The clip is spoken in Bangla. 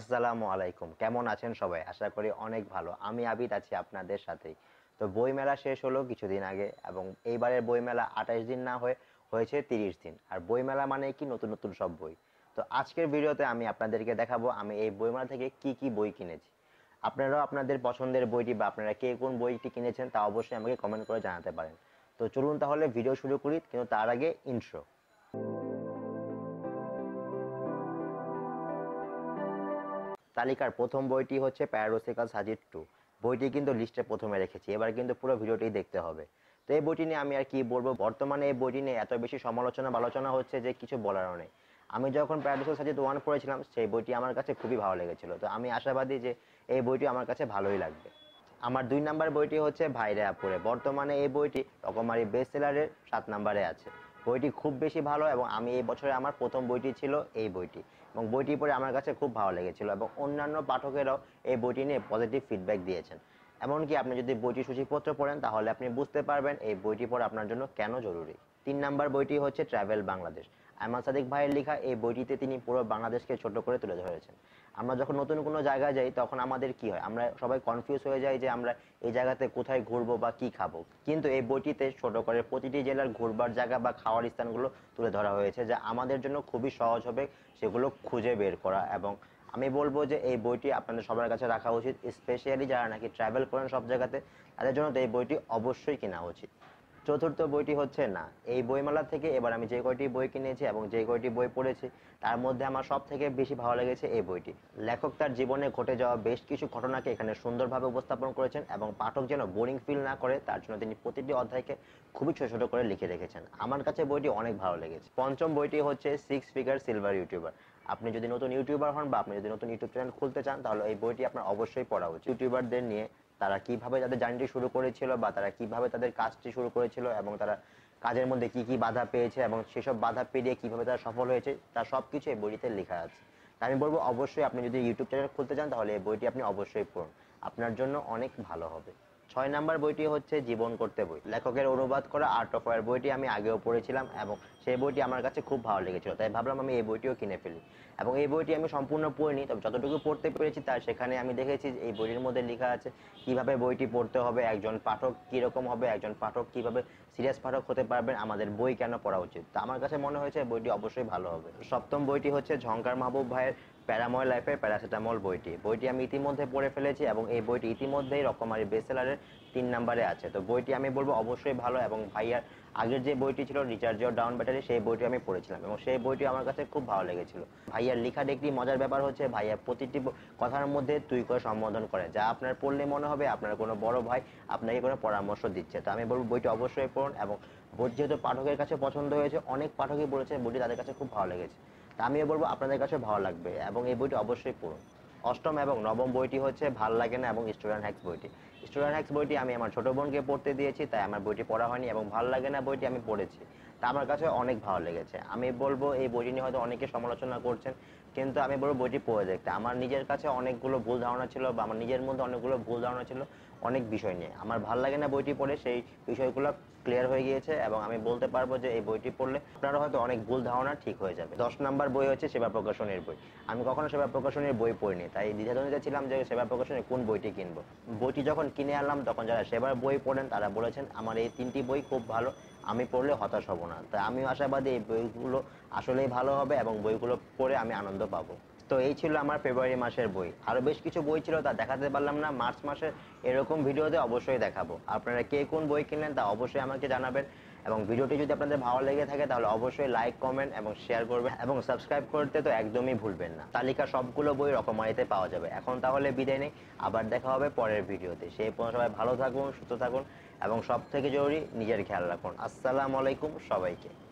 আসসালামু আলাইকুম কেমন আছেন সবাই আশা করি অনেক ভালো আমি আবিদ আছি আপনাদের সাথেই তো বইমেলা শেষ হলো কিছুদিন আগে এবং এইবারের বইমেলা আঠাশ দিন না হয়ে হয়েছে তিরিশ দিন আর বইমেলা মানে কি নতুন নতুন সব বই তো আজকের ভিডিওতে আমি আপনাদেরকে দেখাবো আমি এই বইমেলা থেকে কি কি বই কিনেছি আপনারাও আপনাদের পছন্দের বইটি বা আপনারা কে কোন বইটি কিনেছেন তা অবশ্যই আমাকে কমেন্ট করে জানাতে পারেন তো চলুন তাহলে ভিডিও শুরু করি কিন্তু তার আগে ইন্ট্রো তালিকার প্রথম বইটি হচ্ছে প্যারাডোসিক্যাল সাজিট টু বইটি কিন্তু লিস্টে প্রথমে রেখেছি এবার কিন্তু পুরো ভিডিওটি দেখতে হবে তো এই বইটি নিয়ে আমি আর কি বলবো বর্তমানে এই বইটি নিয়ে এত বেশি সমালোচনা আলোচনা হচ্ছে যে কিছু বলারও নেই আমি যখন প্যারাডোক্সাল সাজেদ ওয়ান পড়েছিলাম সেই বইটি আমার কাছে খুবই ভালো লেগেছিল তো আমি আশাবাদী যে এই বইটি আমার কাছে ভালোই লাগবে আমার দুই নাম্বার বইটি হচ্ছে ভাইরে আপুরে বর্তমানে এই বইটি রকমারি বেস্ট সেলারের সাত নাম্বারে আছে বইটি খুব বেশি ভালো এবং আমি এই বছরে আমার প্রথম বইটি ছিল এই বইটি এবং বইটি পড়ে আমার কাছে খুব ভালো লেগেছিল এবং অন্যান্য পাঠকেরাও এই বইটি নিয়ে পজিটিভ ফিডব্যাক দিয়েছেন এমনকি আপনি যদি বইটি সূচিপত্র পড়েন তাহলে আপনি বুঝতে পারবেন এই বইটি পড়া আপনার জন্য কেন জরুরি তিন নাম্বার বইটি হচ্ছে ট্রাভেল বাংলাদেশ আমার সাদিক ভাইয়ের লেখা এই বইটিতে তিনি পুরো বাংলাদেশকে ছোট করে তুলে ধরেছেন আমরা যখন নতুন কোনো জায়গায় যাই তখন আমাদের কি হয় আমরা সবাই কনফিউজ হয়ে যাই যে আমরা এই জায়গাতে কোথায় ঘুরবো বা কি খাবো কিন্তু এই বইটিতে ছোট করে প্রতিটি জেলার ঘুরবার জায়গা বা খাওয়ার স্থানগুলো তুলে ধরা হয়েছে যা আমাদের জন্য খুবই সহজ হবে সেগুলো খুঁজে বের করা এবং আমি বলবো যে এই বইটি আপনাদের সবার কাছে রাখা উচিত স্পেশালি যারা নাকি ট্রাভেল করেন সব জায়গাতে তাদের জন্য তো এই বইটি অবশ্যই কেনা উচিত চতুর্থ বইটি হচ্ছে না এই বইমেলা থেকে এবার আমি যে কয়টি বই কিনেছি এবং যে কয়টি বই পড়েছি তার মধ্যে আমার সব থেকে বেশি ভালো লেগেছে এই বইটি লেখক তার জীবনে ঘটে যাওয়া বেশ কিছু ঘটনাকে এখানে সুন্দরভাবে উপস্থাপন করেছেন এবং পাঠক যেন বোরিং ফিল না করে তার জন্য তিনি প্রতিটি অধ্যায়কে খুবই ছোট ছোট করে লিখে রেখেছেন আমার কাছে বইটি অনেক ভালো লেগেছে পঞ্চম বইটি হচ্ছে সিক্স ফিগার সিলভার ইউটিউবার আপনি যদি নতুন ইউটিউবার হন বা আপনি যদি নতুন ইউটিউব চ্যানেল খুলতে চান তাহলে এই বইটি আপনার অবশ্যই পড়া উচিত ইউটিউবারদের নিয়ে তারা কিভাবে তাদের জার্নিটি শুরু করেছিল বা তারা কিভাবে তাদের কাজটি শুরু করেছিল এবং তারা কাজের মধ্যে কি কি বাধা পেয়েছে এবং সেসব বাধা পেরিয়ে কিভাবে তারা সফল হয়েছে তার সব কিছু এই বইটিতে লেখা আছে আমি বলবো অবশ্যই আপনি যদি ইউটিউব চ্যানেল খুলতে চান তাহলে এই বইটি আপনি অবশ্যই পড়ুন আপনার জন্য অনেক ভালো হবে ছয় নাম্বার বইটি হচ্ছে জীবন করতে বই লেখকের অনুবাদ করা আর্ট অফ ওয়ার বইটি আমি আগেও পড়েছিলাম এবং সেই বইটি আমার কাছে খুব ভালো লেগেছিল তাই ভাবলাম আমি এই বইটিও কিনে ফেলি এবং এই বইটি আমি সম্পূর্ণ পড়িনি তবে যতটুকু পড়তে পেরেছি তার সেখানে আমি দেখেছি এই বইটির মধ্যে লেখা আছে কিভাবে বইটি পড়তে হবে একজন পাঠক কীরকম হবে একজন পাঠক কিভাবে সিরিয়াস পাঠক হতে পারবেন আমাদের বই কেন পড়া উচিত তা আমার কাছে মনে হয়েছে বইটি অবশ্যই ভালো হবে সপ্তম বইটি হচ্ছে ঝঙ্কার মাহবুব ভাইয়ের প্যারাময় লাইফের প্যারাসিটামল বইটি বইটি আমি ইতিমধ্যে পড়ে ফেলেছি এবং এই বইটি ইতিমধ্যেই রকমারি বেসেলারের তিন নাম্বারে আছে তো বইটি আমি বলবো অবশ্যই ভালো এবং ভাইয়ার আগের যে বইটি ছিল রিচার্জ ইউর ডাউন ব্যাটারি সেই বইটি আমি পড়েছিলাম এবং সেই বইটি আমার কাছে খুব ভালো লেগেছিল ভাইয়ার লেখার একটি মজার ব্যাপার হচ্ছে ভাইয়া প্রতিটি কথার মধ্যে তুই করে সম্বোধন করে যা আপনার পড়লে মনে হবে আপনার কোনো বড় ভাই আপনাকে কোনো পরামর্শ দিচ্ছে তো আমি বলবো বইটি অবশ্যই পড়ুন এবং বই যেহেতু পাঠকের কাছে পছন্দ হয়েছে অনেক পাঠকই বলেছে বইটি তাদের কাছে খুব ভালো লেগেছে তা আমিও বলবো আপনাদের কাছে ভালো লাগবে এবং এই বইটি অবশ্যই পড়ুন অষ্টম এবং নবম বইটি হচ্ছে ভাল লাগে না এবং স্টুডেন্ট হ্যাক্স বইটি স্টুডেন্ট হ্যাক্স বইটি আমি আমার ছোট বোনকে পড়তে দিয়েছি তাই আমার বইটি পড়া হয়নি এবং ভাল লাগে না বইটি আমি পড়েছি তা আমার কাছে অনেক ভালো লেগেছে আমি বলবো এই বইটি নিয়ে হয়তো অনেকে সমালোচনা করছেন কিন্তু আমি বলবো বইটি পড়ে দেখতে আমার নিজের কাছে অনেকগুলো ভুল ধারণা ছিল বা আমার নিজের মধ্যে অনেকগুলো ভুল ধারণা ছিল অনেক বিষয় নিয়ে আমার ভাল লাগে না বইটি পড়ে সেই বিষয়গুলো ক্লিয়ার হয়ে গিয়েছে এবং আমি বলতে পারবো যে এই বইটি পড়লে আপনারা হয়তো অনেক ভুল ধারণা ঠিক হয়ে যাবে দশ নম্বর বই হচ্ছে সেবা প্রকাশনের বই আমি কখনো সেবা প্রকাশনের বই পড়িনি তাই দ্বিধাদ্বন্দ্বিতে ছিলাম যে সেবা প্রকাশনের কোন বইটি কিনবো বইটি যখন কিনে আনলাম তখন যারা সেবার বই পড়েন তারা বলেছেন আমার এই তিনটি বই খুব ভালো আমি পড়লে হতাশ হব না তাই আমি আশাবাদী এই বইগুলো আসলেই ভালো হবে এবং বইগুলো পড়ে আমি আনন্দ আনন্দ পাবো তো এই ছিল আমার ফেব্রুয়ারি মাসের বই আরও বেশ কিছু বই ছিল তা দেখাতে পারলাম না মার্চ মাসের এরকম ভিডিওতে অবশ্যই দেখাবো আপনারা কে কোন বই কিনলেন তা অবশ্যই আমাকে জানাবেন এবং ভিডিওটি যদি আপনাদের ভালো লেগে থাকে তাহলে অবশ্যই লাইক কমেন্ট এবং শেয়ার করবেন এবং সাবস্ক্রাইব করতে তো একদমই ভুলবেন না তালিকা সবগুলো বই রকমারিতে পাওয়া যাবে এখন তাহলে বিদায় নেই আবার দেখা হবে পরের ভিডিওতে সেই পর্যন্ত সবাই ভালো থাকুন সুস্থ থাকুন এবং সব থেকে জরুরি নিজের খেয়াল রাখুন আসসালামু আলাইকুম সবাইকে